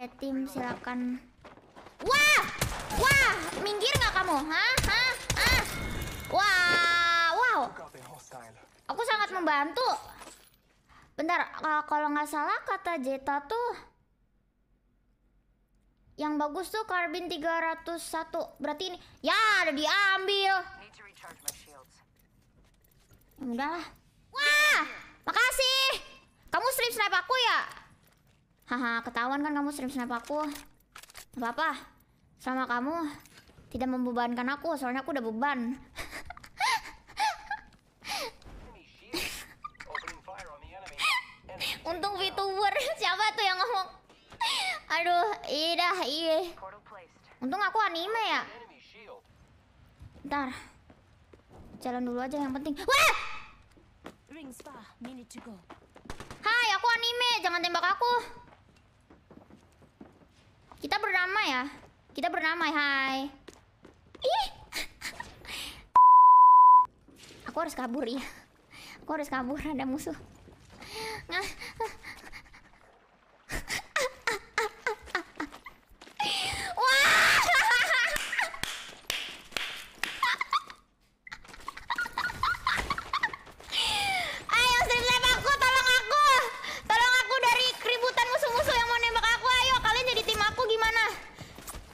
Oke, ya, tim silakan. Wah! Wah, minggir nggak kamu? Hah? Hah? Ah. Wah, wow. Aku sangat membantu. Bentar, kalau nggak salah kata Jeta tuh yang bagus tuh karbin 301. Berarti ini ya ada diambil. Ya Wah, makasih. Kamu strip snipe aku ya? Haha, ketahuan kan kamu sering snap aku. Apa-apa. sama kamu tidak membebankan aku, soalnya aku udah beban. Untung VTuber. Siapa tuh yang ngomong? Aduh, iya dah, iya. Untung aku anime ya. Ntar. Jalan dulu aja yang penting. Wah! Hai, aku anime. Jangan tembak aku. ya? Kita bernama hai. Aku harus kabur ya. Aku harus kabur, ada musuh. Nah.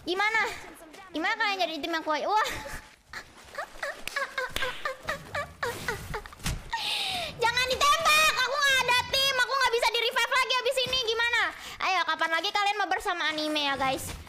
Gimana? Gimana kalian jadi tim yang kuat? Wah. Jangan ditembak. Aku nggak ada tim. Aku nggak bisa di revive lagi habis ini. Gimana? Ayo, kapan lagi kalian mau bersama anime ya, guys?